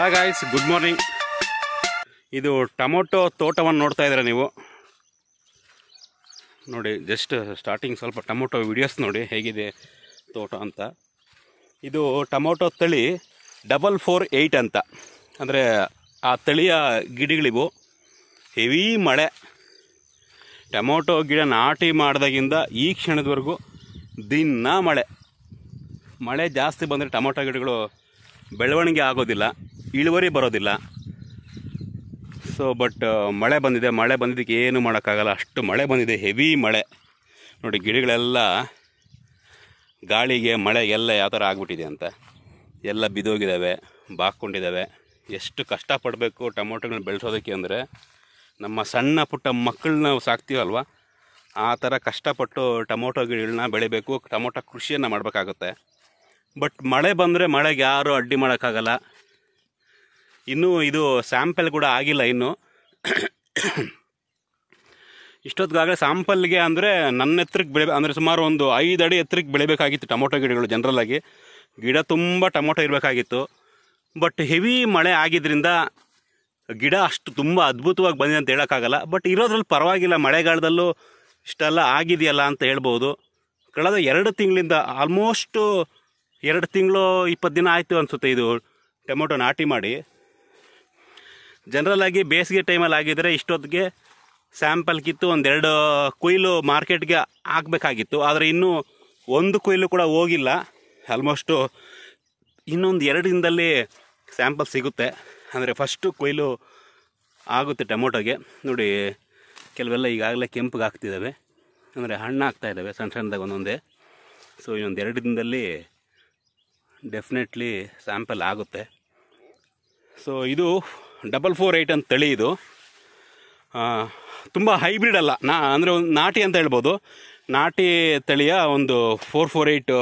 hi guys good morning ಇದು tomato ತೋಟವನ್ನು ನೋಡ್ತಾ ಇದ್ದೀರಾ ನೀವು ನೋಡಿ ಜಸ್ಟ್ ಸ್ಟಾರ್ಟಿಂಗ್ ಸ್ವಲ್ಪ ಟೊಮೊಟೊ ವಿಡಿಯೋಸ್ ನೋಡಿ ಹೇಗಿದೆ ತೋಟ ಅಂತ ಇದು ಟೊಮೊಟೊ ತಳಿ ಡಬಲ್ ಫೋರ್ ಏಯ್ಟ್ ಅಂತ ಅಂದರೆ ಆ ತಳಿಯ ಗಿಡಗಳಿಗೂ ಹೆವಿ ಮಳೆ ಟೊಮೊಟೊ ಗಿಡ ನಾಟಿ ಮಾಡಿದಾಗಿಂದ ಈ ಕ್ಷಣದವರೆಗೂ ದಿನ ಮಳೆ ಮಳೆ ಜಾಸ್ತಿ ಬಂದರೆ ಟೊಮೊಟೊ ಗಿಡಗಳು ಬೆಳವಣಿಗೆ ಆಗೋದಿಲ್ಲ ಇಳುವರಿ ಬರೋದಿಲ್ಲ ಸೊ ಬಟ್ uh, ಮಳೆ ಬಂದಿದೆ ಮಳೆ ಬಂದಿದ್ದಕ್ಕೆ ಏನು ಮಾಡೋಕ್ಕಾಗಲ್ಲ ಅಷ್ಟು ಮಳೆ ಬಂದಿದೆ ಹೆವಿ ಮಳೆ ನೋಡಿ ಗಿಡಗಳೆಲ್ಲ ಗಾಳಿಗೆ ಮಳೆ ಎಲ್ಲ ಯಾವ ಥರ ಆಗ್ಬಿಟ್ಟಿದೆ ಅಂತ ಎಲ್ಲ ಬಿದೋಗಿದ್ದಾವೆ ಬಾಕ್ಕೊಂಡಿದ್ದಾವೆ ಎಷ್ಟು ಕಷ್ಟಪಡಬೇಕು ಟೊಮೊಟೊಗಳನ್ನ ಬೆಳೆಸೋದಕ್ಕೆ ಅಂದರೆ ನಮ್ಮ ಸಣ್ಣ ಪುಟ್ಟ ಮಕ್ಕಳನ್ನ ಸಾಕ್ತೀವಲ್ವ ಆ ಥರ ಕಷ್ಟಪಟ್ಟು ಟೊಮೊಟೊ ಗಿಡಗಳನ್ನ ಬೆಳಿಬೇಕು ಟೊಮೊಟೊ ಕೃಷಿಯನ್ನು ಮಾಡಬೇಕಾಗುತ್ತೆ ಬಟ್ ಮಳೆ ಬಂದರೆ ಮಳೆಗೆ ಯಾರೂ ಅಡ್ಡಿ ಮಾಡೋಕ್ಕಾಗಲ್ಲ ಇನ್ನೂ ಇದು ಸ್ಯಾಂಪಲ್ ಕೂಡ ಆಗಿಲ್ಲ ಇನ್ನು ಇಷ್ಟೊತ್ತಿಗಾಗಲೇ ಸ್ಯಾಂಪಲ್ಗೆ ಅಂದರೆ ನನ್ನ ಎತ್ತರಕ್ಕೆ ಬೆಳೆ ಅಂದರೆ ಸುಮಾರು ಒಂದು ಐದು ಅಡಿ ಎತ್ತರಕ್ಕೆ ಬೆಳಿಬೇಕಾಗಿತ್ತು ಟೊಮೊಟೊ ಗಿಡಗಳು ಜನರಲಾಗಿ ಗಿಡ ತುಂಬ ಟೊಮೊಟೊ ಇರಬೇಕಾಗಿತ್ತು ಬಟ್ ಹೆವಿ ಮಳೆ ಆಗಿದ್ದರಿಂದ ಗಿಡ ಅಷ್ಟು ತುಂಬ ಅದ್ಭುತವಾಗಿ ಬಂದಿದೆ ಅಂತ ಹೇಳೋಕ್ಕಾಗಲ್ಲ ಬಟ್ ಇರೋದ್ರಲ್ಲಿ ಪರವಾಗಿಲ್ಲ ಮಳೆಗಾಲದಲ್ಲೂ ಇಷ್ಟೆಲ್ಲ ಆಗಿದೆಯಲ್ಲ ಅಂತ ಹೇಳ್ಬೋದು ಕಳೆದ ಎರಡು ತಿಂಗಳಿಂದ ಆಲ್ಮೋಸ್ಟು ಎರಡು ತಿಂಗಳು ಇಪ್ಪತ್ತು ದಿನ ಆಯಿತು ಅನಿಸುತ್ತೆ ಇದು ಟೊಮೊಟೊ ನಾಟಿ ಮಾಡಿ ಜನರಲ್ ಆಗಿ ಬೇಸಿಗೆ ಟೈಮಲ್ಲಿ ಆಗಿದ್ರೆ ಇಷ್ಟೊತ್ತಿಗೆ ಸ್ಯಾಂಪಲ್ ಕಿತ್ತು ಒಂದೆರಡು ಕುಯ್ಲು ಮಾರ್ಕೆಟ್ಗೆ ಹಾಕಬೇಕಾಗಿತ್ತು ಆದರೆ ಇನ್ನೂ ಒಂದು ಕುಯ್ಲು ಕೂಡ ಹೋಗಿಲ್ಲ ಆಲ್ಮೋಸ್ಟು ಇನ್ನೊಂದು ಎರಡು ದಿನದಲ್ಲಿ ಸ್ಯಾಂಪಲ್ ಸಿಗುತ್ತೆ ಅಂದರೆ ಫಸ್ಟು ಕೊಯ್ಲು ಆಗುತ್ತೆ ಟೊಮೊಟೊಗೆ ನೋಡಿ ಕೆಲವೆಲ್ಲ ಈಗಾಗಲೇ ಕೆಂಪಿಗೆ ಆಗ್ತಿದ್ದಾವೆ ಅಂದರೆ ಹಣ್ಣು ಆಗ್ತಾ ಇದ್ದಾವೆ ಸಣ್ಣ ಸಣ್ಣದಾಗ ಒಂದೊಂದೇ ಸೊ ಇನ್ನೊಂದು ಎರಡು ದಿನದಲ್ಲಿ ಡೆಫಿನೆಟ್ಲಿ ಸ್ಯಾಂಪಲ್ ಆಗುತ್ತೆ ಸೊ ಇದು ಡಬಲ್ ಫೋರ್ ಏಯ್ಟ್ ಅಂತ ತಳಿ ಇದು ತುಂಬ ಹೈಬ್ರಿಡ್ ಅಲ್ಲ ನಾ ಅಂದರೆ ಒಂದು ನಾಟಿ ಅಂತ ಹೇಳ್ಬೋದು ನಾಟಿ ತಳಿಯ ಒಂದು ಫೋರ್ ಫೋರ್ ಏಯ್ಟು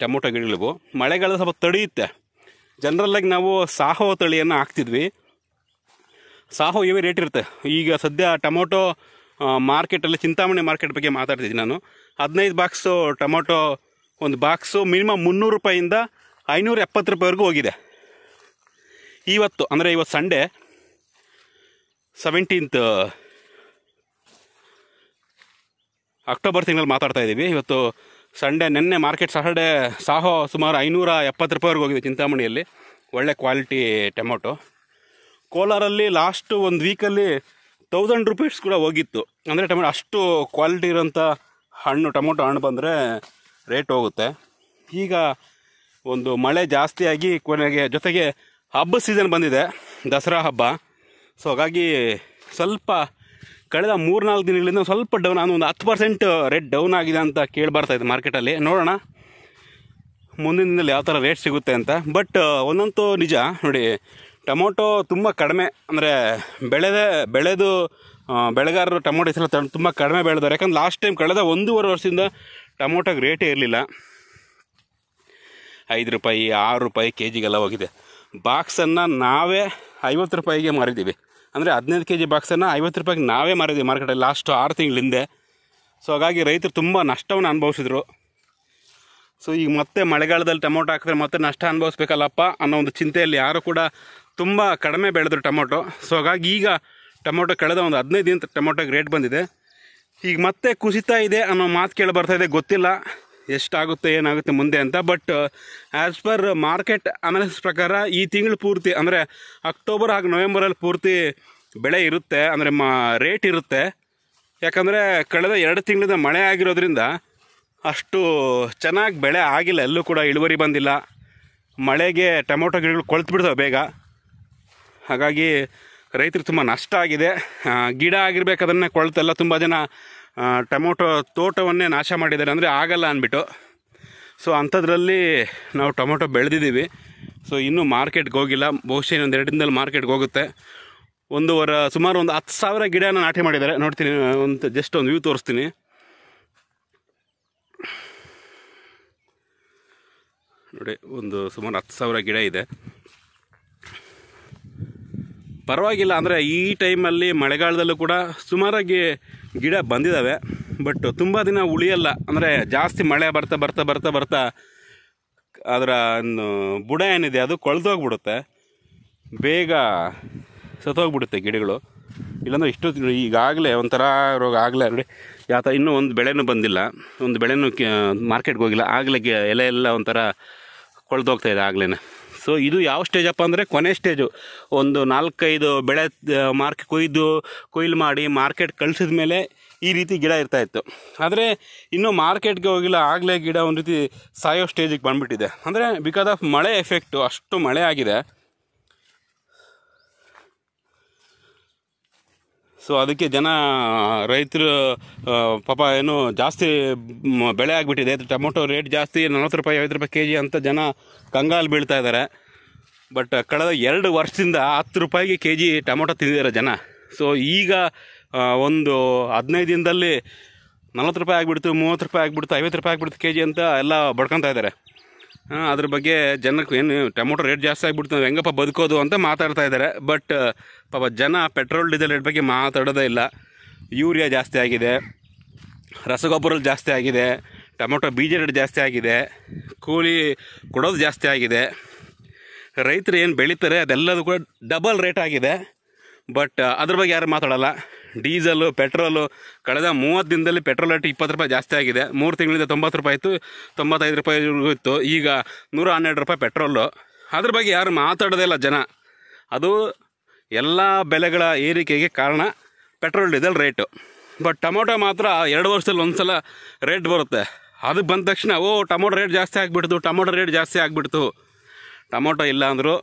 ಟೊಮೊಟೊ ಗಿಡಗಳಿಗೂ ಮಳೆಗಾಲ ಸ್ವಲ್ಪ ತಡೆಯುತ್ತೆ ಜನರಲ್ಲಾಗಿ ನಾವು ಸಾಹೋ ತಳಿಯನ್ನು ಹಾಕ್ತಿದ್ವಿ ಸಾಹೋ ಇವೇ ರೇಟ್ ಇರುತ್ತೆ ಈಗ ಸದ್ಯ ಟೊಮೊಟೊ ಮಾರ್ಕೆಟಲ್ಲಿ ಚಿಂತಾಮಣಿ ಮಾರ್ಕೆಟ್ ಬಗ್ಗೆ ಮಾತಾಡ್ತಿದ್ದೀನಿ ನಾನು ಹದಿನೈದು ಬಾಕ್ಸು ಟೊಮೊಟೊ ಒಂದು ಬಾಕ್ಸು ಮಿನಿಮಮ್ ಮುನ್ನೂರು ರೂಪಾಯಿಂದ ಐನೂರ ಎಪ್ಪತ್ತು ರೂಪಾಯಿವರೆಗೂ ಹೋಗಿದೆ ಇವತ್ತು ಅಂದರೆ ಇವತ್ತು ಸಂಡೇ ಸೆವೆಂಟೀನ್ತ್ ಅಕ್ಟೋಬರ್ ತಿಂಗಳಲ್ಲಿ ಮಾತಾಡ್ತಾ ಇದ್ದೀವಿ ಇವತ್ತು ಸಂಡೇ ನಿನ್ನೆ ಮಾರ್ಕೆಟ್ ಸಾಟರ್ಡೇ ಸಾಹೋ ಸುಮಾರು ಐನೂರ ಎಪ್ಪತ್ತು ರೂಪಾಯಿವರೆಗೆ ಹೋಗಿದೆ ಚಿಂತಾಮಣಿಯಲ್ಲಿ ಒಳ್ಳೆ ಕ್ವಾಲಿಟಿ ಟೊಮೊಟೊ ಕೋಲಾರಲ್ಲಿ ಲಾಸ್ಟು ಒಂದು ವೀಕಲ್ಲಿ ತೌಸಂಡ್ ರುಪೀಸ್ ಕೂಡ ಹೋಗಿತ್ತು ಅಂದರೆ ಟೊಮೆಟೊ ಅಷ್ಟು ಕ್ವಾಲಿಟಿ ಇರೋಂಥ ಹಣ್ಣು ಟೊಮೊಟೊ ಹಣ್ಣು ಬಂದರೆ ರೇಟ್ ಹೋಗುತ್ತೆ ಈಗ ಒಂದು ಮಳೆ ಜಾಸ್ತಿಯಾಗಿ ಕೊನೆಗೆ ಜೊತೆಗೆ ಹಬ್ಬ ಸೀಸನ್ ಬಂದಿದೆ ದಸರಾ ಹಬ್ಬ ಸೊ ಹಾಗಾಗಿ ಸ್ವಲ್ಪ ಕಳೆದ ನಾಲ್ಕು ದಿನಗಳಿಂದ ಸ್ವಲ್ಪ ಡೌನ್ ನಾನು ಒಂದು ಹತ್ತು ಪರ್ಸೆಂಟ್ ರೇಟ್ ಡೌನ್ ಆಗಿದೆ ಅಂತ ಕೇಳಿ ಇದೆ ಮಾರ್ಕೆಟಲ್ಲಿ ನೋಡೋಣ ಮುಂದಿನ ದಿನದಲ್ಲಿ ಯಾವ ಥರ ರೇಟ್ ಸಿಗುತ್ತೆ ಅಂತ ಬಟ್ ಒಂದಂತೂ ನಿಜ ನೋಡಿ ಟೊಮೊಟೊ ತುಂಬ ಕಡಿಮೆ ಅಂದರೆ ಬೆಳೆದೇ ಬೆಳೆದು ಬೆಳೆಗಾರರು ಟೊಮೊಟೊ ಸಲ ತುಂಬ ಕಡಿಮೆ ಬೆಳೆದವ್ರು ಯಾಕಂದ್ರೆ ಲಾಸ್ಟ್ ಟೈಮ್ ಕಳೆದ ಒಂದೂವರೆ ವರ್ಷದಿಂದ ಟೊಮೊಟೊಗೆ ರೇಟೇ ಇರಲಿಲ್ಲ ಐದು ರೂಪಾಯಿ ಆರು ರೂಪಾಯಿ ಕೆ ಜಿಗೆಲ್ಲ ಹೋಗಿದೆ ಬಾಕ್ಸನ್ನು ನಾವೇ ಐವತ್ತು ರೂಪಾಯಿಗೆ ಮಾರಿದ್ದೀವಿ ಅಂದರೆ ಹದಿನೈದು ಕೆ ಜಿ ಬಾಕ್ಸನ್ನು ಐವತ್ತು ರೂಪಾಯಿಗೆ ನಾವೇ ಮಾರಿದ್ದೀವಿ ಮಾರ್ಕೆಟಲ್ಲಿ ಲಾಸ್ಟು ಆರು ತಿಂಗಳ ಹಿಂದೆ ಸೊ ಹಾಗಾಗಿ ರೈತರು ತುಂಬ ನಷ್ಟವನ್ನು ಅನುಭವಿಸಿದ್ರು ಸೊ ಈಗ ಮತ್ತೆ ಮಳೆಗಾಲದಲ್ಲಿ ಟೊಮೊಟೊ ಹಾಕಿದ್ರೆ ಮತ್ತೆ ನಷ್ಟ ಅನುಭವಿಸ್ಬೇಕಲ್ಲಪ್ಪ ಅನ್ನೋ ಒಂದು ಚಿಂತೆಯಲ್ಲಿ ಯಾರು ಕೂಡ ತುಂಬ ಕಡಿಮೆ ಬೆಳೆದ್ರು ಟೊಮೊಟೊ ಸೊ ಹಾಗಾಗಿ ಈಗ ಟೊಮೊಟೊ ಕಳೆದ ಒಂದು ಹದಿನೈದು ದಿನ ಟೊಮೊಟೊಗೆ ರೇಟ್ ಬಂದಿದೆ ಈಗ ಮತ್ತೆ ಕುಸಿತಾ ಇದೆ ಅನ್ನೋ ಮಾತು ಕೇಳಿ ಬರ್ತಾಯಿದೆ ಗೊತ್ತಿಲ್ಲ ಎಷ್ಟಾಗುತ್ತೆ ಏನಾಗುತ್ತೆ ಮುಂದೆ ಅಂತ but as per market analysis ಪ್ರಕಾರ ಈ ತಿಂಗಳು ಪೂರ್ತಿ ಅಂದರೆ ಅಕ್ಟೋಬರ್ ಹಾಗೂ ನವೆಂಬರಲ್ಲಿ ಪೂರ್ತಿ ಬೆಳೆ ಇರುತ್ತೆ ಅಂದರೆ ಮಾ ರೇಟ್ ಇರುತ್ತೆ ಯಾಕಂದರೆ ಕಳೆದ ಎರಡು ತಿಂಗಳಿಂದ ಮಳೆ ಆಗಿರೋದ್ರಿಂದ ಅಷ್ಟು ಚೆನ್ನಾಗಿ ಬೆಳೆ ಆಗಿಲ್ಲ ಎಲ್ಲೂ ಕೂಡ ಇಳುವರಿ ಬಂದಿಲ್ಲ ಮಳೆಗೆ ಟೊಮೊಟೊ ಗಿಡಗಳು ಕೊಳ್ತು ಬಿಡ್ತವೆ ಬೇಗ ಹಾಗಾಗಿ ರೈತರು ತುಂಬ ನಷ್ಟ ಆಗಿದೆ ಗಿಡ ಆಗಿರಬೇಕು ಅದನ್ನೇ ಕೊಳ್ತೆಲ್ಲ ತುಂಬ ಜನ ಟೊಮೊಟೊ ತೋಟವನ್ನೇ ನಾಶ ಮಾಡಿದ್ದಾರೆ ಅಂದರೆ ಆಗಲ್ಲ ಅಂದ್ಬಿಟ್ಟು ಸೊ ಅಂಥದ್ರಲ್ಲಿ ನಾವು ಟೊಮೊಟೊ ಬೆಳೆದಿದ್ದೀವಿ ಸೊ ಇನ್ನೂ ಮಾರ್ಕೆಟ್ಗೆ ಹೋಗಿಲ್ಲ ಬಹುಶಃ ಇನ್ನೊಂದು ಎರಡು ದಿನದಲ್ಲಿ ಮಾರ್ಕೆಟ್ಗೆ ಹೋಗುತ್ತೆ ವರ ಸುಮಾರು ಒಂದು ಹತ್ತು ಸಾವಿರ ಗಿಡನ ನಾಟಿ ಮಾಡಿದ್ದಾರೆ ನೋಡ್ತೀನಿ ಒಂದು ಜಸ್ಟ್ ಒಂದು ವ್ಯೂ ತೋರಿಸ್ತೀನಿ ನೋಡಿ ಒಂದು ಸುಮಾರು ಹತ್ತು ಸಾವಿರ ಗಿಡ ಇದೆ ಪರವಾಗಿಲ್ಲ ಅಂದರೆ ಈ ಟೈಮಲ್ಲಿ ಮಳೆಗಾಲದಲ್ಲೂ ಕೂಡ ಸುಮಾರಾಗಿ ಗಿಡ ಬಂದಿದ್ದಾವೆ ಬಟ್ ತುಂಬ ದಿನ ಉಳಿಯಲ್ಲ ಅಂದರೆ ಜಾಸ್ತಿ ಮಳೆ ಬರ್ತಾ ಬರ್ತಾ ಬರ್ತಾ ಬರ್ತಾ ಅದರ ಬುಡ ಏನಿದೆ ಅದು ಕೊಳೆದೋಗ್ಬಿಡುತ್ತೆ ಬೇಗ ಸತ್ತೋಗ್ಬಿಡುತ್ತೆ ಗಿಡಗಳು ಇಲ್ಲಾಂದರೆ ಇಷ್ಟು ಈಗಾಗಲೇ ಒಂಥರ ರೋಗ ಆಗಲೇ ನೋಡಿ ಯಾವ ಥರ ಇನ್ನೂ ಒಂದು ಬೆಳೆನೂ ಬಂದಿಲ್ಲ ಒಂದು ಬೆಳೆನೂ ಮಾರ್ಕೆಟ್ಗೆ ಹೋಗಿಲ್ಲ ಆಗಲೇ ಎಲೆ ಎಲ್ಲ ಒಂಥರ ಕೊಳೆದೋಗ್ತಾಯಿದೆ ಆಗಲೇ ಸೊ ಇದು ಯಾವ ಸ್ಟೇಜಪ್ಪ ಅಂದರೆ ಕೊನೆ ಸ್ಟೇಜು ಒಂದು ನಾಲ್ಕೈದು ಬೆಳೆ ಮಾರ್ಕ್ ಕೊಯ್ದು ಕೊಯ್ಲು ಮಾಡಿ ಮಾರ್ಕೆಟ್ ಕಳಿಸಿದ ಮೇಲೆ ಈ ರೀತಿ ಗಿಡ ಇರ್ತಾ ಇತ್ತು ಆದರೆ ಇನ್ನೂ ಮಾರ್ಕೆಟ್ಗೆ ಹೋಗಿಲ್ಲ ಆಗಲೇ ಗಿಡ ಒಂದು ರೀತಿ ಸಾಯೋ ಸ್ಟೇಜಿಗೆ ಬಂದುಬಿಟ್ಟಿದೆ ಅಂದರೆ ಬಿಕಾಸ್ ಆಫ್ ಮಳೆ ಎಫೆಕ್ಟು ಅಷ್ಟು ಮಳೆ ಆಗಿದೆ ಸೊ ಅದಕ್ಕೆ ಜನ ರೈತರು ಪಾಪ ಏನು ಜಾಸ್ತಿ ಬೆಳೆ ಆಗಿಬಿಟ್ಟಿದೆ ಟೊಮೊಟೊ ರೇಟ್ ಜಾಸ್ತಿ ನಲ್ವತ್ತು ರೂಪಾಯಿ ಐವತ್ತು ರೂಪಾಯಿ ಕೆ ಜಿ ಅಂತ ಜನ ಕಂಗಾಲು ಬೀಳ್ತಾ ಇದ್ದಾರೆ ಬಟ್ ಕಳೆದ ಎರಡು ವರ್ಷದಿಂದ ಹತ್ತು ರೂಪಾಯಿಗೆ ಕೆ ಜಿ ಟೊಮೊಟೊ ತಿಂದಿದ್ದಾರೆ ಜನ ಸೊ ಈಗ ಒಂದು ಹದಿನೈದು ದಿನದಲ್ಲಿ ನಲ್ವತ್ತು ರೂಪಾಯಿ ಆಗಿಬಿಡ್ತು ಮೂವತ್ತು ರೂಪಾಯಿ ಆಗಿಬಿಡ್ತು ಐವತ್ತು ರೂಪಾಯಿ ಆಗಿಬಿಡ್ತು ಕೆ ಜಿ ಅಂತ ಎಲ್ಲ ಬಡ್ಕೊತಾ ಇದ್ದಾರೆ ಅದ್ರ ಬಗ್ಗೆ ಜನಕ್ಕೆ ಏನು ಟೊಮೊಟೊ ರೇಟ್ ಜಾಸ್ತಿ ಆಗಿಬಿಡ್ತು ಹೆಂಗಪ್ಪ ಬದುಕೋದು ಅಂತ ಮಾತಾಡ್ತಾ ಇದ್ದಾರೆ ಬಟ್ ಪಾಪ ಜನ ಪೆಟ್ರೋಲ್ ಡೀಸೆಲ್ ರೇಟ್ ಬಗ್ಗೆ ಮಾತಾಡೋದೇ ಇಲ್ಲ ಯೂರಿಯಾ ಜಾಸ್ತಿ ಆಗಿದೆ ರಸಗೊಬ್ಬರಲ್ಲಿ ಜಾಸ್ತಿ ಆಗಿದೆ ಟೊಮೊಟೊ ಬೀಜ ರೇಟ್ ಜಾಸ್ತಿ ಆಗಿದೆ ಕೂಲಿ ಕೊಡೋದು ಜಾಸ್ತಿ ಆಗಿದೆ ರೈತರು ಏನು ಬೆಳೀತಾರೆ ಅದೆಲ್ಲದೂ ಕೂಡ ಡಬಲ್ ರೇಟ್ ಆಗಿದೆ ಬಟ್ ಅದ್ರ ಬಗ್ಗೆ ಯಾರು ಮಾತಾಡೋಲ್ಲ ಡೀಸೆಲು ಪೆಟ್ರೋಲು ಕಳೆದ ಮೂವತ್ತು ದಿನದಲ್ಲಿ ಪೆಟ್ರೋಲ್ ರೇಟ್ ಇಪ್ಪತ್ತು ರೂಪಾಯಿ ಜಾಸ್ತಿ ಆಗಿದೆ ಮೂರು ತಿಂಗಳಿಂದ ತೊಂಬತ್ತು ರೂಪಾಯಿ ಇತ್ತು ತೊಂಬತ್ತೈದು ರೂಪಾಯಿವರೆಗೂ ಇತ್ತು ಈಗ ನೂರ ಹನ್ನೆರಡು ರೂಪಾಯಿ ಪೆಟ್ರೋಲು ಅದ್ರ ಬಗ್ಗೆ ಯಾರು ಮಾತಾಡೋದೇ ಇಲ್ಲ ಜನ ಅದು ಎಲ್ಲ ಬೆಲೆಗಳ ಏರಿಕೆಗೆ ಕಾರಣ petrol diesel rate but tomato ಮಾತ್ರ ಎರಡು ವರ್ಷದಲ್ಲಿ ಒಂದು ಸಲ ರೇಟ್ ಬರುತ್ತೆ ಅದು ಬಂದ ತಕ್ಷಣ ಓ ಟೊಮೊಟೊ ರೇಟ್ ಜಾಸ್ತಿ ಆಗಿಬಿಡ್ತು ಟೊಮೊಟೊ ರೇಟ್ ಜಾಸ್ತಿ ಆಗಿಬಿಡ್ತು ಟೊಮೊಟೊ ಇಲ್ಲ ಅಂದರು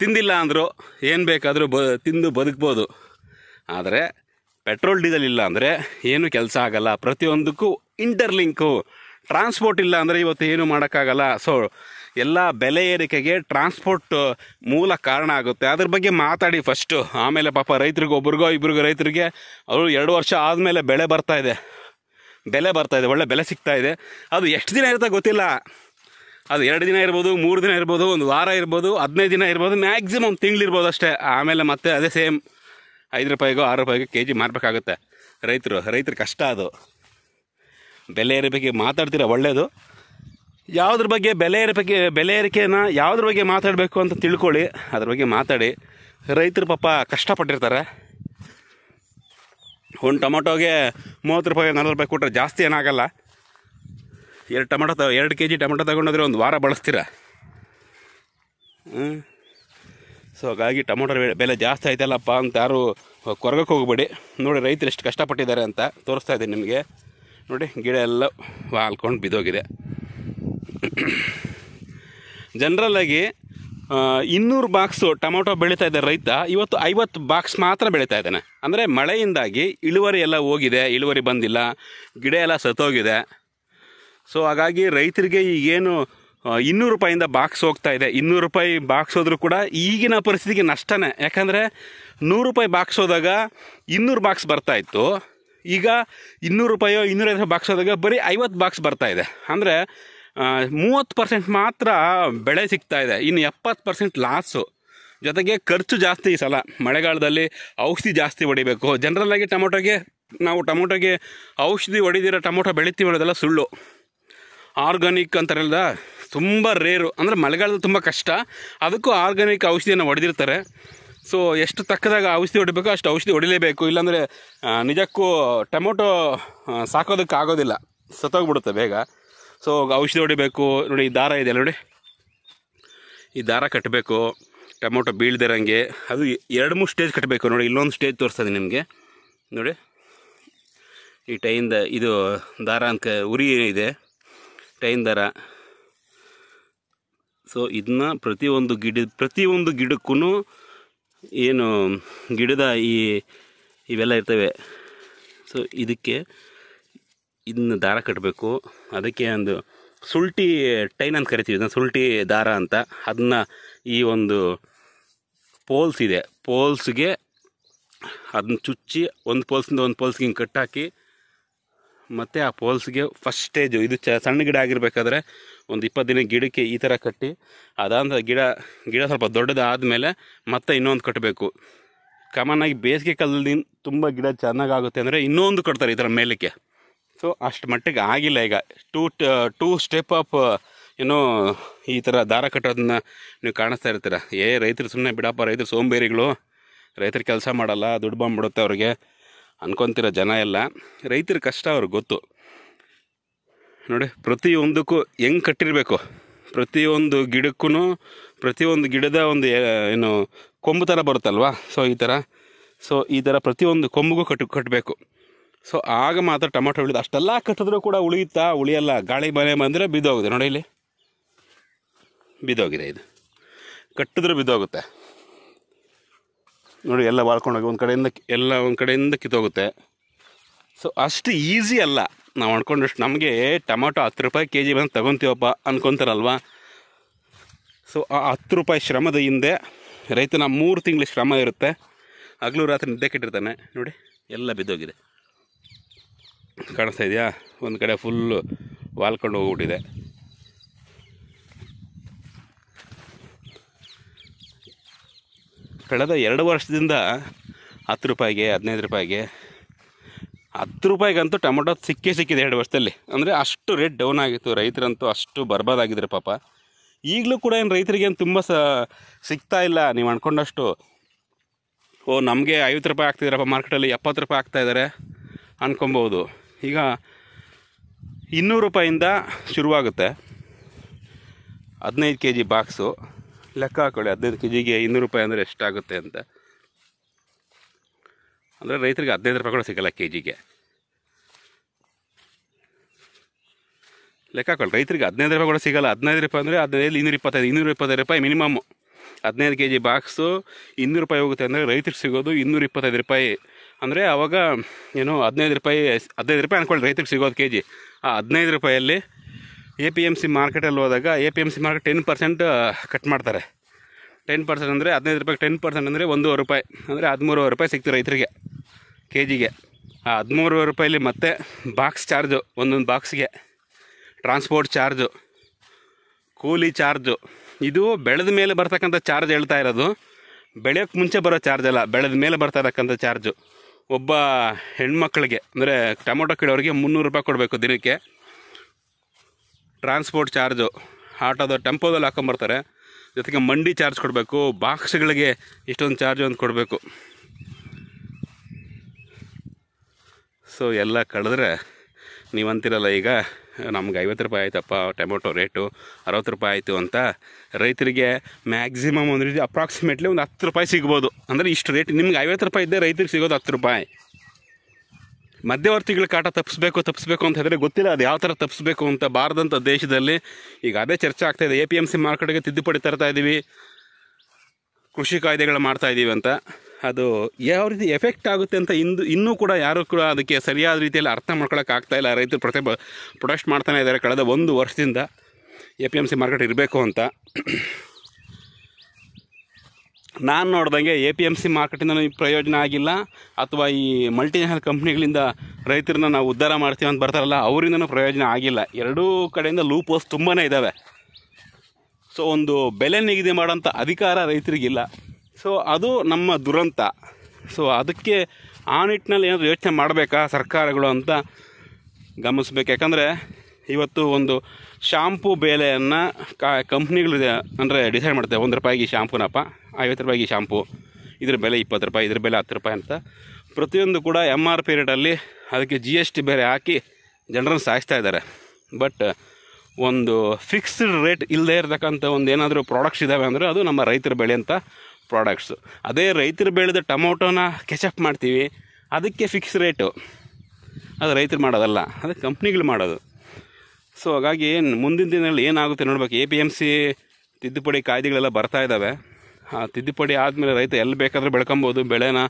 ತಿಂದಿಲ್ಲ ಅಂದರು ಏನು ಬೇಕಾದರೂ ಬ ತಿಂದು ಬದುಕ್ಬೋದು ಆದರೆ ಪೆಟ್ರೋಲ್ ಡೀಸೆಲ್ ಇಲ್ಲ ಅಂದರೆ ಏನು ಕೆಲಸ ಆಗಲ್ಲ ಪ್ರತಿಯೊಂದಕ್ಕೂ ಇಂಟರ್ಲಿಂಕು ಟ್ರಾನ್ಸ್ಪೋರ್ಟ್ ಇಲ್ಲ ಅಂದರೆ ಇವತ್ತು ಏನು ಮಾಡೋಕ್ಕಾಗಲ್ಲ ಸೊ ಎಲ್ಲ ಬೆಲೆ ಏರಿಕೆಗೆ ಟ್ರಾನ್ಸ್ಪೋರ್ಟ್ ಮೂಲ ಕಾರಣ ಆಗುತ್ತೆ ಅದ್ರ ಬಗ್ಗೆ ಮಾತಾಡಿ ಫಸ್ಟು ಆಮೇಲೆ ಪಾಪ ರೈತರಿಗೂ ಒಬ್ರಿಗೋ ಇಬ್ರಿಗೋ ರೈತರಿಗೆ ಅವರು ಎರಡು ವರ್ಷ ಆದಮೇಲೆ ಬೆಳೆ ಬರ್ತಾ ಇದೆ ಬೆಲೆ ಬರ್ತಾ ಇದೆ ಒಳ್ಳೆ ಬೆಲೆ ಸಿಗ್ತಾ ಇದೆ ಅದು ಎಷ್ಟು ದಿನ ಇರುತ್ತೆ ಗೊತ್ತಿಲ್ಲ ಅದು ಎರಡು ದಿನ ಇರ್ಬೋದು ಮೂರು ದಿನ ಇರ್ಬೋದು ಒಂದು ವಾರ ಇರ್ಬೋದು ಹದಿನೈದು ದಿನ ಇರ್ಬೋದು ಮ್ಯಾಕ್ಸಿಮಮ್ ತಿಂಗಳಿರ್ಬೋದು ಅಷ್ಟೇ ಆಮೇಲೆ ಮತ್ತೆ ಅದೇ ಸೇಮ್ ಐದು ರೂಪಾಯಿಗೋ ಆರು ರೂಪಾಯಿಗೋ ಕೆ ಜಿ ಮಾರಬೇಕಾಗುತ್ತೆ ರೈತರು ರೈತರ ಕಷ್ಟ ಅದು ಬೆಲೆ ಏರಿ ಬಗ್ಗೆ ಮಾತಾಡ್ತೀರ ಒಳ್ಳೆಯದು ಯಾವುದ್ರ ಬಗ್ಗೆ ಬೆಲೆ ಬಗ್ಗೆ ಬೆಲೆ ಏರಿಕೆನ ಯಾವುದ್ರ ಬಗ್ಗೆ ಮಾತಾಡಬೇಕು ಅಂತ ತಿಳ್ಕೊಳ್ಳಿ ಅದ್ರ ಬಗ್ಗೆ ಮಾತಾಡಿ ರೈತರು ಪಾಪ ಕಷ್ಟಪಟ್ಟಿರ್ತಾರೆ ಒಂದು ಟೊಮೊಟೊಗೆ ಮೂವತ್ತು ರೂಪಾಯಿ ನಲ್ವತ್ತು ರೂಪಾಯಿ ಕೊಟ್ಟರೆ ಜಾಸ್ತಿ ಏನಾಗಲ್ಲ ಎರಡು ಟೊಮೊಟೊ ತ ಎರಡು ಕೆ ಜಿ ಟೊಮೊಟೊ ತಗೊಂಡೋದ್ರೆ ಒಂದು ವಾರ ಬಳಸ್ತೀರ ಹ್ಞೂ ಸೊ ಹಾಗಾಗಿ ಟೊಮೊಟೊ ಬೆಲೆ ಜಾಸ್ತಿ ಆಯ್ತಲ್ಲಪ್ಪ ಅಂತ ಯಾರು ಕೊರಗಕ್ಕೆ ಹೋಗಬೇಡಿ ನೋಡಿ ರೈತರು ಎಷ್ಟು ಕಷ್ಟಪಟ್ಟಿದ್ದಾರೆ ಅಂತ ತೋರಿಸ್ತಾ ಇದ್ದೀನಿ ನಿಮಗೆ ನೋಡಿ ಗಿಡ ಎಲ್ಲ ಹಾಲ್ಕೊಂಡು ಬಿದ್ದೋಗಿದೆ ಜನರಲ್ಲಾಗಿ ಇನ್ನೂರು ಬಾಕ್ಸು ಟೊಮೊಟೊ ಬೆಳೀತಾ ಇದ್ದಾರೆ ರೈತ ಇವತ್ತು ಐವತ್ತು ಬಾಕ್ಸ್ ಮಾತ್ರ ಬೆಳೀತಾ ಇದ್ದಾನೆ ಅಂದರೆ ಮಳೆಯಿಂದಾಗಿ ಇಳುವರಿ ಎಲ್ಲ ಹೋಗಿದೆ ಇಳುವರಿ ಬಂದಿಲ್ಲ ಗಿಡ ಎಲ್ಲ ಸತ್ತೋಗಿದೆ ಸೊ ಹಾಗಾಗಿ ರೈತರಿಗೆ ಈಗೇನು ಇನ್ನೂರು ರೂಪಾಯಿಂದ ಬಾಕ್ಸ್ ಹೋಗ್ತಾ ಇದೆ ಇನ್ನೂರು ರೂಪಾಯಿ ಬಾಕ್ಸ್ ಹೋದರೂ ಕೂಡ ಈಗಿನ ಪರಿಸ್ಥಿತಿಗೆ ನಷ್ಟನೇ ಯಾಕಂದರೆ ನೂರು ರೂಪಾಯಿ ಬಾಕ್ಸ್ ಹೋದಾಗ ಇನ್ನೂರು ಬಾಕ್ಸ್ ಬರ್ತಾ ಇತ್ತು ಈಗ ಇನ್ನೂರು ರೂಪಾಯೋ ಇನ್ನೂರೈದು ಬಾಕ್ಸ್ ಹೋದಾಗ ಬರೀ ಐವತ್ತು ಬಾಕ್ಸ್ ಬರ್ತಾ ಇದೆ ಅಂದರೆ ಮೂವತ್ತು ಪರ್ಸೆಂಟ್ ಮಾತ್ರ ಬೆಳೆ ಸಿಗ್ತಾ ಇದೆ ಇನ್ನು ಎಪ್ಪತ್ತು ಪರ್ಸೆಂಟ್ ಲಾಸು ಜೊತೆಗೆ ಖರ್ಚು ಜಾಸ್ತಿ ಈ ಸಲ ಮಳೆಗಾಲದಲ್ಲಿ ಔಷಧಿ ಜಾಸ್ತಿ ಹೊಡಿಬೇಕು ಜನರಲ್ಲಾಗಿ ಟೊಮೊಟೊಗೆ ನಾವು ಟೊಮೊಟೊಗೆ ಔಷಧಿ ಹೊಡಿದಿರೋ ಟೊಮೊಟೊ ಬೆಳಿತೀವಿ ಅನ್ನೋದೆಲ್ಲ ಸುಳ್ಳು ಆರ್ಗಾನಿಕ್ ಅಂತಾರಲ್ಲ ತುಂಬ ರೇರು ಅಂದರೆ ಮಳೆಗಾಲದಲ್ಲಿ ತುಂಬ ಕಷ್ಟ ಅದಕ್ಕೂ ಆರ್ಗಾನಿಕ್ ಔಷಧಿಯನ್ನು ಹೊಡೆದಿರ್ತಾರೆ ಸೊ ಎಷ್ಟು ತಕ್ಕದಾಗ ಔಷಧಿ ಹೊಡಿಬೇಕೋ ಅಷ್ಟು ಔಷಧಿ ಹೊಡಿಲೇಬೇಕು ಇಲ್ಲಾಂದರೆ ನಿಜಕ್ಕೂ ಟೊಮೊಟೊ ಸಾಕೋದಕ್ಕೆ ಆಗೋದಿಲ್ಲ ಸತ್ತೋಗ್ಬಿಡುತ್ತೆ ಬೇಗ ಸೊ ಔಷಧಿ ಹೊಡಿಬೇಕು ನೋಡಿ ಈ ದಾರ ಇದೆ ನೋಡಿ ಈ ದಾರ ಕಟ್ಟಬೇಕು ಟೊಮೊಟೊ ಬೀಳ್ದಿರಂಗೆ ಅದು ಎರಡು ಮೂರು ಸ್ಟೇಜ್ ಕಟ್ಟಬೇಕು ನೋಡಿ ಇಲ್ಲೊಂದು ಸ್ಟೇಜ್ ತೋರಿಸ್ತದೆ ನಿಮಗೆ ನೋಡಿ ಈ ಟೈಯಿಂದ ಇದು ದಾರ ಅಂತ ಉರಿ ಇದೆ ಟೈನ್ ದರ ಸೊ ಇದನ್ನ ಪ್ರತಿಯೊಂದು ಗಿಡ ಪ್ರತಿಯೊಂದು ಗಿಡಕ್ಕೂ ಏನು ಗಿಡದ ಈ ಇವೆಲ್ಲ ಇರ್ತವೆ ಸೊ ಇದಕ್ಕೆ ಇದನ್ನ ದಾರ ಕಟ್ಟಬೇಕು ಅದಕ್ಕೆ ಒಂದು ಸುಲ್ಟಿ ಟೈನ್ ಅಂತ ಕರಿತೀವಿ ಇದನ್ನ ಸುಲ್ಟಿ ದಾರ ಅಂತ ಅದನ್ನ ಈ ಒಂದು ಪೋಲ್ಸ್ ಇದೆ ಪೋಲ್ಸ್ಗೆ ಅದನ್ನ ಚುಚ್ಚಿ ಒಂದು ಪೋಲ್ಸಿಂದ ಒಂದು ಪೋಲ್ಸ್ಗೆ ಹಿಂಗೆ ಕಟ್ಟಾಕಿ ಮತ್ತು ಆ ಪೋಲ್ಸ್ಗೆ ಫಸ್ಟ್ ಸ್ಟೇಜು ಇದು ಚ ಸಣ್ಣ ಗಿಡ ಆಗಿರಬೇಕಾದ್ರೆ ಒಂದು ಇಪ್ಪತ್ತು ದಿನ ಗಿಡಕ್ಕೆ ಈ ಥರ ಕಟ್ಟಿ ಅದಾದ ಗಿಡ ಗಿಡ ಸ್ವಲ್ಪ ದೊಡ್ಡದಾದ ಮೇಲೆ ಮತ್ತೆ ಇನ್ನೊಂದು ಕಟ್ಟಬೇಕು ಆಗಿ ಬೇಸಿಗೆ ಕಾಲದಲ್ಲಿ ತುಂಬ ಗಿಡ ಚೆನ್ನಾಗಾಗುತ್ತೆ ಅಂದರೆ ಇನ್ನೊಂದು ಕಟ್ತಾರೆ ಈ ಥರ ಮೇಲಕ್ಕೆ ಸೊ ಅಷ್ಟು ಮಟ್ಟಿಗೆ ಆಗಿಲ್ಲ ಈಗ ಟೂ ಟೂ ಸ್ಟೆಪ್ ಆಫ್ ಏನೋ ಈ ಥರ ದಾರ ಕಟ್ಟೋದನ್ನ ನೀವು ಕಾಣಿಸ್ತಾ ಇರ್ತೀರ ಏ ರೈತರು ಸುಮ್ಮನೆ ಬಿಡಪ್ಪ ರೈತರು ಸೋಂಬೇರಿಗಳು ರೈತರು ಕೆಲಸ ಮಾಡಲ್ಲ ದುಡ್ಡು ಬಂದ್ಬಿಡುತ್ತೆ ಅವ್ರಿಗೆ ಅನ್ಕೊಂತಿರೋ ಜನ ಎಲ್ಲ ರೈತರ ಕಷ್ಟ ಅವ್ರಿಗೆ ಗೊತ್ತು ನೋಡಿ ಪ್ರತಿಯೊಂದಕ್ಕೂ ಹೆಂಗೆ ಕಟ್ಟಿರಬೇಕು ಪ್ರತಿಯೊಂದು ಗಿಡಕ್ಕೂ ಪ್ರತಿಯೊಂದು ಗಿಡದ ಒಂದು ಏನು ಕೊಂಬು ಥರ ಬರುತ್ತಲ್ವಾ ಸೊ ಈ ಥರ ಸೊ ಈ ಥರ ಪ್ರತಿಯೊಂದು ಕೊಂಬುಗೂ ಕಟ್ಟು ಕಟ್ಟಬೇಕು ಸೊ ಆಗ ಮಾತ್ರ ಟೊಮೊಟೊ ಉಳಿದು ಅಷ್ಟೆಲ್ಲ ಕಟ್ಟಿದ್ರೂ ಕೂಡ ಉಳಿಯುತ್ತಾ ಉಳಿಯಲ್ಲ ಗಾಳಿ ಮನೆ ಬಂದರೆ ಬಿದ್ದೋಗಿದೆ ನೋಡಿ ಇಲ್ಲಿ ಬಿದ್ದೋಗಿದೆ ಇದು ಕಟ್ಟಿದ್ರೂ ಬಿದ್ದೋಗುತ್ತೆ ನೋಡಿ ಎಲ್ಲ ವಾಳ್ಕೊಂಡೋಗಿ ಒಂದು ಕಡೆಯಿಂದ ಎಲ್ಲ ಒಂದು ಕಡೆಯಿಂದ ಕಿತ್ತೋಗುತ್ತೆ ಸೊ ಅಷ್ಟು ಈಸಿ ಅಲ್ಲ ನಾವು ಅಂದ್ಕೊಂಡಷ್ಟು ನಮಗೆ ಟೊಮೊಟೊ ಹತ್ತು ರೂಪಾಯಿ ಕೆ ಜಿ ಬಂದು ತಗೊತೀವಪ್ಪ ಅಂದ್ಕೊತಾರಲ್ವ ಸೊ ಆ ಹತ್ತು ರೂಪಾಯಿ ಶ್ರಮದ ಹಿಂದೆ ರೈತನ ಮೂರು ತಿಂಗಳ ಶ್ರಮ ಇರುತ್ತೆ ಹಗಲು ರಾತ್ರಿ ನಿದ್ದೆ ಕೆಟ್ಟಿರ್ತಾನೆ ನೋಡಿ ಎಲ್ಲ ಬಿದ್ದೋಗಿದೆ ಕಾಣಿಸ್ತಾ ಇದೆಯಾ ಒಂದು ಕಡೆ ಫುಲ್ಲು ವಾಲ್ಕೊಂಡು ಹೋಗ್ಬಿಟ್ಟಿದೆ ಕಳೆದ ಎರಡು ವರ್ಷದಿಂದ ಹತ್ತು ರೂಪಾಯಿಗೆ ಹದಿನೈದು ರೂಪಾಯಿಗೆ ಹತ್ತು ರೂಪಾಯಿಗಂತೂ ಟೊಮೊಟೊ ಸಿಕ್ಕೇ ಸಿಕ್ಕಿದೆ ಎರಡು ವರ್ಷದಲ್ಲಿ ಅಂದರೆ ಅಷ್ಟು ರೇಟ್ ಡೌನ್ ಆಗಿತ್ತು ರೈತರಂತೂ ಅಷ್ಟು ಬರ್ಬಾದಾಗಿದ್ದರು ಪಾಪ ಈಗಲೂ ಕೂಡ ಏನು ರೈತರಿಗೆ ಏನು ತುಂಬ ಸಿಗ್ತಾ ಇಲ್ಲ ನೀವು ಅಂದ್ಕೊಂಡಷ್ಟು ಓ ನಮಗೆ ಐವತ್ತು ರೂಪಾಯಿ ಆಗ್ತಿದ್ರಪ್ಪ ಮಾರ್ಕೆಟಲ್ಲಿ ಎಪ್ಪತ್ತು ರೂಪಾಯಿ ಆಗ್ತಾಯಿದ್ದಾರೆ ಅಂದ್ಕೊಬೋದು ಈಗ ಇನ್ನೂರು ರೂಪಾಯಿಂದ ಶುರುವಾಗುತ್ತೆ ಹದಿನೈದು ಕೆ ಜಿ ಬಾಕ್ಸು ಲೆಕ್ಕ ಹಾಕೊಳ್ಳಿ ಹದಿನೈದು ಕೆ ಜಿಗೆ ಇನ್ನೂರು ರೂಪಾಯಿ ಅಂದರೆ ಎಷ್ಟಾಗುತ್ತೆ ಅಂತ ಅಂದರೆ ರೈತರಿಗೆ ಹದಿನೈದು ರೂಪಾಯಿ ಕೂಡ ಸಿಗೋಲ್ಲ ಕೆ ಜಿಗೆ ಲೆಕ್ಕ ಹಾಕೊಳ್ಳಿ ರೈತರಿಗೆ ಹದಿನೈದು ರೂಪಾಯಿ ಕೂಡ ಸಿಗೋಲ್ಲ ಹದಿನೈದು ರೂಪಾಯಿ ಅಂದರೆ ಹದಿನೈದು ಇನ್ನೂರ ಇಪ್ಪತ್ತೈದು ಇನ್ನೂರ ಇಪ್ಪತ್ತೈದು ರೂಪಾಯಿ ಮಿನಿಮಮ್ ಹದಿನೈದು ಕೆ ಜಿ ಬಾಕ್ಸು ಇನ್ನೂರು ರೂಪಾಯಿ ಹೋಗುತ್ತೆ ಅಂದರೆ ರೈತರಿಗೆ ಸಿಗೋದು ಇನ್ನೂರ ಇಪ್ಪತ್ತೈದು ರೂಪಾಯಿ ಅಂದರೆ ಆವಾಗ ಏನು ಹದಿನೈದು ರೂಪಾಯಿ ಹದಿನೈದು ರೂಪಾಯಿ ಅಂದ್ಕೊಳ್ಳಿ ರೈತರಿಗೆ ಸಿಗೋದು ಕೆ ಜಿ ಆ ಹದಿನೈದು ರೂಪಾಯಲ್ಲಿ ಎ ಪಿ ಎಮ್ ಸಿ ಮಾರ್ಕೆಟಲ್ಲಿ ಹೋದಾಗ A P M C market ten percent cut ಮಾಡ್ತಾರೆ ಟೆನ್ ಪರ್ಸೆಂಟ್ ಅಂದರೆ ಹದಿನೈದು ರೂಪಾಯಿ ಟೆನ್ ಪರ್ಸೆಂಟ್ ಅಂದರೆ ಒಂದೂವರೆ ರೂಪಾಯಿ ಅಂದರೆ ಹದಿಮೂರುವರೆ ರೂಪಾಯಿ ಸಿಗ್ತು ರೈತರಿಗೆ ಕೆ ಜಿಗೆ ಆ ಹದಿಮೂರುವರೆ ರೂಪಾಯಲ್ಲಿ ಮತ್ತೆ ಬಾಕ್ಸ್ ಚಾರ್ಜು ಒಂದೊಂದು ಬಾಕ್ಸ್ಗೆ ಟ್ರಾನ್ಸ್ಪೋರ್ಟ್ ಚಾರ್ಜು ಕೂಲಿ ಚಾರ್ಜು ಇದು ಬೆಳೆದ ಮೇಲೆ ಬರ್ತಕ್ಕಂಥ ಚಾರ್ಜ್ ಹೇಳ್ತಾ ಇರೋದು ಬೆಳೆಯೋಕ್ಕೆ ಮುಂಚೆ ಬರೋ ಚಾರ್ಜ್ ಅಲ್ಲ ಬೆಳೆದ ಮೇಲೆ ಬರ್ತಾ ಇರಕ್ಕಂಥ ಚಾರ್ಜು ಒಬ್ಬ ಹೆಣ್ಮಕ್ಳಿಗೆ ಅಂದರೆ ಟೊಮೊಟೊ ಕೀಳೋರಿಗೆ ಮುನ್ನೂರು ರೂಪಾಯಿ ಕೊಡಬೇಕು ದಿನಕ್ಕೆ ಟ್ರಾನ್ಸ್ಪೋರ್ಟ್ ಚಾರ್ಜು ಆಟೋದ ಟೆಂಪೋದಲ್ಲಿ ಹಾಕೊಂಬರ್ತಾರೆ ಜೊತೆಗೆ ಮಂಡಿ ಚಾರ್ಜ್ ಕೊಡಬೇಕು ಬಾಕ್ಸ್ಗಳಿಗೆ ಇಷ್ಟೊಂದು ಚಾರ್ಜ್ ಒಂದು ಕೊಡಬೇಕು ಸೊ ಎಲ್ಲ ಕಳೆದ್ರೆ ನೀವಂತಿರಲ್ಲ ಈಗ ನಮ್ಗೆ ಐವತ್ತು ರೂಪಾಯಿ ಆಯ್ತಪ್ಪ ಟೊಮೆಟೊ ರೇಟು ಅರವತ್ತು ರೂಪಾಯಿ ಆಯಿತು ಅಂತ ರೈತರಿಗೆ ಮ್ಯಾಕ್ಸಿಮಮ್ ಒಂದು ರೀತಿ ಅಪ್ರಾಕ್ಸಿಮೇಟ್ಲಿ ಒಂದು ಹತ್ತು ರೂಪಾಯಿ ಸಿಗ್ಬೋದು ಅಂದರೆ ಇಷ್ಟು ರೇಟ್ ನಿಮ್ಗೆ ಐವತ್ತು ರೂಪಾಯಿ ಇದ್ದೇ ರೈತರಿಗೆ ಸಿಗೋದು ಹತ್ತು ರೂಪಾಯಿ ಮಧ್ಯವರ್ತಿಗಳ ಕಾಟ ತಪ್ಪಿಸ್ಬೇಕು ತಪ್ಪಿಸ್ಬೇಕು ಅಂತ ಹೇಳಿದ್ರೆ ಗೊತ್ತಿಲ್ಲ ಅದು ಯಾವ ಥರ ತಪ್ಪಿಸ್ಬೇಕು ಅಂತ ಬಾರದಂಥ ದೇಶದಲ್ಲಿ ಈಗ ಅದೇ ಚರ್ಚೆ ಆಗ್ತಾ ಇದೆ ಎ ಪಿ ಎಮ್ ಸಿ ಮಾರ್ಕೆಟ್ಗೆ ತಿದ್ದುಪಡಿ ತರ್ತಾ ಇದ್ದೀವಿ ಕೃಷಿ ಕಾಯ್ದೆಗಳು ಮಾಡ್ತಾ ಇದ್ದೀವಿ ಅಂತ ಅದು ಯಾವ ರೀತಿ ಎಫೆಕ್ಟ್ ಆಗುತ್ತೆ ಅಂತ ಇಂದು ಇನ್ನೂ ಕೂಡ ಯಾರೂ ಕೂಡ ಅದಕ್ಕೆ ಸರಿಯಾದ ರೀತಿಯಲ್ಲಿ ಅರ್ಥ ಮಾಡ್ಕೊಳಕ್ಕೆ ಇಲ್ಲ ರೈತರು ಪ್ರತಿ ಪ್ರೊಟೆಸ್ಟ್ ಮಾಡ್ತಾನೆ ಇದ್ದಾರೆ ಕಳೆದ ಒಂದು ವರ್ಷದಿಂದ A P M C market ಇರಬೇಕು ಅಂತ ನಾನು ನೋಡ್ದಂಗೆ ಎ ಪಿ ಎಮ್ ಸಿ ಮಾರ್ಕೆಟಿಂದ ಪ್ರಯೋಜನ ಆಗಿಲ್ಲ ಅಥವಾ ಈ ಮಲ್ಟಿನ್ಯಾಷನಲ್ ಕಂಪ್ನಿಗಳಿಂದ ರೈತರನ್ನ ನಾವು ಉದ್ಧಾರ ಮಾಡ್ತೀವಿ ಅಂತ ಬರ್ತಾರಲ್ಲ ಅವರಿಂದನೂ ಪ್ರಯೋಜನ ಆಗಿಲ್ಲ ಎರಡೂ ಕಡೆಯಿಂದ ಲೂಪ್ ತುಂಬಾ ಇದ್ದಾವೆ ಸೊ ಒಂದು ಬೆಲೆ ನಿಗದಿ ಮಾಡೋಂಥ ಅಧಿಕಾರ ರೈತರಿಗಿಲ್ಲ ಸೊ ಅದು ನಮ್ಮ ದುರಂತ ಸೊ ಅದಕ್ಕೆ ಆ ನಿಟ್ಟಿನಲ್ಲಿ ಏನಾದರೂ ಯೋಚನೆ ಮಾಡಬೇಕಾ ಸರ್ಕಾರಗಳು ಅಂತ ಗಮನಿಸ್ಬೇಕು ಯಾಕಂದರೆ ಇವತ್ತು ಒಂದು ಶಾಂಪು ಬೆಲೆಯನ್ನು ಕಾ ಕಂಪ್ನಿಗಳು ಅಂದರೆ ಡಿಸೈಡ್ ಮಾಡ್ತೇವೆ ಒಂದು ರೂಪಾಯಿಗೆ ಶಾಂಪೂನಪ್ಪ ಐವತ್ತು ರೂಪಾಯಿಗೆ ಶಾಂಪು ಇದ್ರ ಬೆಲೆ ಇಪ್ಪತ್ತು ರೂಪಾಯಿ ಇದ್ರ ಬೆಲೆ ಹತ್ತು ರೂಪಾಯಿ ಅಂತ ಪ್ರತಿಯೊಂದು ಕೂಡ ಎಮ್ ಆರ್ ಪಿ ಅದಕ್ಕೆ ಜಿ ಎಸ್ ಟಿ ಬೆಲೆ ಹಾಕಿ ಜನರನ್ನು ಸಾಯಿಸ್ತಾ ಇದ್ದಾರೆ ಬಟ್ ಒಂದು ಫಿಕ್ಸ್ಡ್ ರೇಟ್ ಇಲ್ಲದೇ ಇರತಕ್ಕಂಥ ಒಂದು ಏನಾದರೂ ಪ್ರಾಡಕ್ಟ್ಸ್ ಇದ್ದಾವೆ ಅಂದರೆ ಅದು ನಮ್ಮ ಬೆಳೆ ಅಂತ ಪ್ರಾಡಕ್ಟ್ಸು ಅದೇ ರೈತರು ಬೆಳೆದ ಟೊಮೊಟೊನ ಕೆಚಪ್ ಮಾಡ್ತೀವಿ ಅದಕ್ಕೆ ಫಿಕ್ಸ್ ರೇಟು ಅದು ರೈತರು ಮಾಡೋದಲ್ಲ ಅದು ಕಂಪ್ನಿಗಳು ಮಾಡೋದು ಸೊ ಹಾಗಾಗಿ ಮುಂದಿನ ದಿನಗಳಲ್ಲಿ ಏನಾಗುತ್ತೆ ನೋಡ್ಬೇಕು ಎ ಪಿ ಎಮ್ ಸಿ ತಿದ್ದುಪಡಿ ಕಾಯ್ದೆಗಳೆಲ್ಲ ಬರ್ತಾ ಇದ್ದಾವೆ ಆ ತಿದ್ದುಪಡಿ ಆದಮೇಲೆ ರೈತ ಎಲ್ಲಿ ಬೇಕಾದರೂ ಬೆಳ್ಕೊಬೋದು ಬೆಳೆನ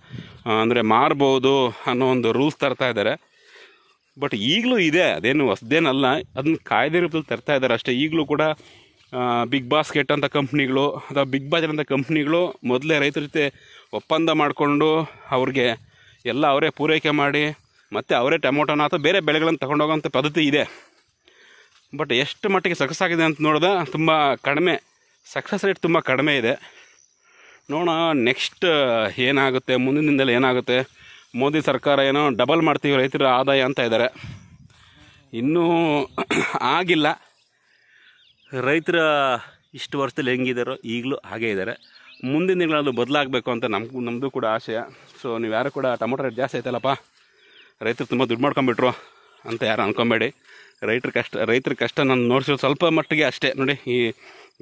ಅಂದರೆ ಮಾರ್ಬೋದು ಅನ್ನೋ ಒಂದು ರೂಲ್ಸ್ ತರ್ತಾ ಇದ್ದಾರೆ ಬಟ್ ಈಗಲೂ ಇದೆ ಅದೇನು ಹೊಸ್ದೇನಲ್ಲ ಅದನ್ನ ಕಾಯ್ದೆ ರೂಪದಲ್ಲಿ ತರ್ತಾ ಇದ್ದಾರೆ ಅಷ್ಟೇ ಈಗಲೂ ಕೂಡ ಬಿಗ್ ಬಾಸ್ಕೆಟ್ ಅಂತ ಕಂಪ್ನಿಗಳು ಅಥವಾ ಬಿಗ್ ಬಾಜರ್ ಅಂತ ಕಂಪ್ನಿಗಳು ಮೊದಲೇ ರೈತರ ಜೊತೆ ಒಪ್ಪಂದ ಮಾಡಿಕೊಂಡು ಅವ್ರಿಗೆ ಎಲ್ಲ ಅವರೇ ಪೂರೈಕೆ ಮಾಡಿ ಮತ್ತು ಅವರೇ ಟೊಮೊಟೊನ ಅಥವಾ ಬೇರೆ ಬೆಳೆಗಳನ್ನು ತಗೊಂಡೋಗೋಂಥ ಪದ್ಧತಿ ಇದೆ ಬಟ್ ಎಷ್ಟು ಮಟ್ಟಿಗೆ ಸಕ್ಸಸ್ ಆಗಿದೆ ಅಂತ ನೋಡಿದ ತುಂಬ ಕಡಿಮೆ ಸಕ್ಸಸ್ ರೇಟ್ ತುಂಬ ಕಡಿಮೆ ಇದೆ ನೋಡೋಣ ನೆಕ್ಸ್ಟ್ ಏನಾಗುತ್ತೆ ಮುಂದಿನ ದಿನದಲ್ಲಿ ಏನಾಗುತ್ತೆ ಮೋದಿ ಸರ್ಕಾರ ಏನೋ ಡಬಲ್ ಮಾಡ್ತೀವಿ ರೈತರ ಆದಾಯ ಅಂತ ಇದ್ದಾರೆ ಇನ್ನೂ ಆಗಿಲ್ಲ ರೈತರ ಇಷ್ಟು ವರ್ಷದಲ್ಲಿ ಹೆಂಗಿದ್ದಾರೋ ಈಗಲೂ ಹಾಗೇ ಇದ್ದಾರೆ ಮುಂದಿನ ದಿನಗಳಲ್ಲಿ ಬದಲಾಗಬೇಕು ಅಂತ ನಮಗೂ ನಮ್ಮದು ಕೂಡ ಆಶಯ ಸೊ ನೀವು ಯಾರು ಕೂಡ ಟೊಮೊಟೊ ರೇಟ್ ಜಾಸ್ತಿ ಆಯ್ತಲ್ಲಪ್ಪ ರೈತರು ತುಂಬ ದುಡ್ಡು ಮಾಡ್ಕೊಂಬಿಟ್ರು ಅಂತ ಯಾರು ಅಂದ್ಕೊಬೇಡಿ ರೈತರ ಕಷ್ಟ ರೈತರ ಕಷ್ಟ ನಾನು ನೋಡ್ಸಿರೋ ಸ್ವಲ್ಪ ಮಟ್ಟಿಗೆ ಅಷ್ಟೇ ನೋಡಿ ಈ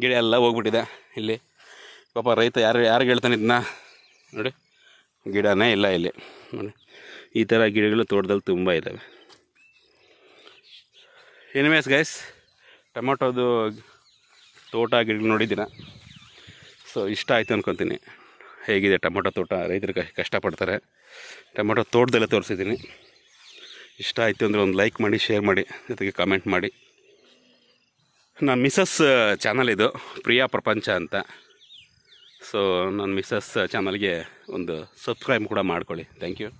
ಗಿಡ ಎಲ್ಲ ಹೋಗ್ಬಿಟ್ಟಿದೆ ಇಲ್ಲಿ ಪಾಪ ರೈತ ಯಾರು ಯಾರು ಹೇಳ್ತಾನೆ ಇದನ್ನ ನೋಡಿ ಗಿಡನೇ ಇಲ್ಲ ಇಲ್ಲಿ ನೋಡಿ ಈ ಥರ ಗಿಡಗಳು ತೋಟದಲ್ಲಿ ತುಂಬ ಇದ್ದಾವೆ ಎನಿಮೇಸ್ ಗೈಸ್ ಟೊಮೊಟೊದು ತೋಟ ಗಿಡಗಳು ನೋಡಿದ್ದೀನ ಸೊ ಇಷ್ಟ ಆಯಿತು ಅಂದ್ಕೊತೀನಿ ಹೇಗಿದೆ ಟೊಮೊಟೊ ತೋಟ ರೈತರು ಕಷ್ಟಪಡ್ತಾರೆ ಟೊಮೊಟೊ ತೋಟದಲ್ಲೇ ತೋರಿಸಿದ್ದೀನಿ ಇಷ್ಟ ಆಯಿತು ಅಂದರೆ ಒಂದು ಲೈಕ್ ಮಾಡಿ ಶೇರ್ ಮಾಡಿ ಜೊತೆಗೆ ಕಮೆಂಟ್ ಮಾಡಿ ನನ್ನ ಮಿಸಸ್ ಚಾನಲ್ ಇದು ಪ್ರಿಯಾ ಪ್ರಪಂಚ ಅಂತ ಸೊ ನನ್ನ ಮಿಸಸ್ ಚಾನಲ್ಗೆ ಒಂದು ಸಬ್ಸ್ಕ್ರೈಬ್ ಕೂಡ ಮಾಡ್ಕೊಳ್ಳಿ ಥ್ಯಾಂಕ್ ಯು